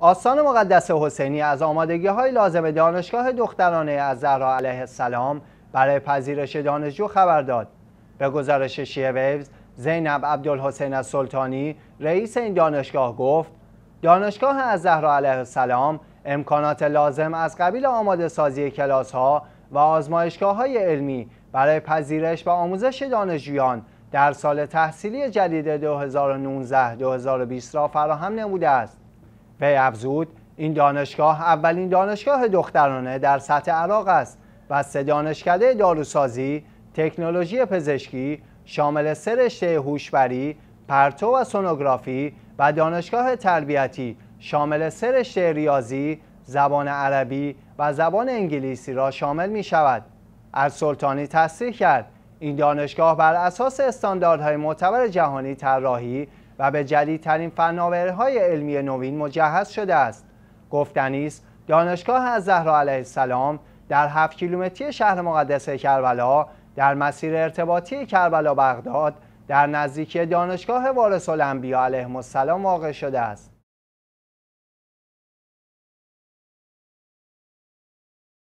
آستان مقدس حسینی از آمادگی های لازم دانشگاه دخترانه از زهرا علیه السلام برای پذیرش دانشجو خبر داد. به گزارش شیعه ویوز زینب عبدالحسین سلطانی رئیس این دانشگاه گفت دانشگاه از زهرا علیه السلام امکانات لازم از قبیل آماده سازی کلاس ها و آزمایشگاه های علمی برای پذیرش و آموزش دانشجویان در سال تحصیلی جدید 2019-2020 را فراهم نموده است. وی افزود این دانشگاه اولین دانشگاه دخترانه در سطح عراق است و سه دانشکده داروسازی، تکنولوژی پزشکی، شامل سه رشته هوشبری پرتو و سونوگرافی و دانشگاه تربیتی شامل سه رشته ریاضی، زبان عربی و زبان انگلیسی را شامل می شود. از سلطانی تصریح کرد این دانشگاه بر اساس استانداردهای معتبر جهانی طراحی و به جدیدترین های علمی نوین مجهز شده است گفتنی است دانشگاه از زهرا علیه السلام در 7 کیلومتری شهر مقدس کربلا در مسیر ارتباطی کربلا بغداد در نزدیکی دانشگاه وارث الانبیا علیهم السلام واقع شده است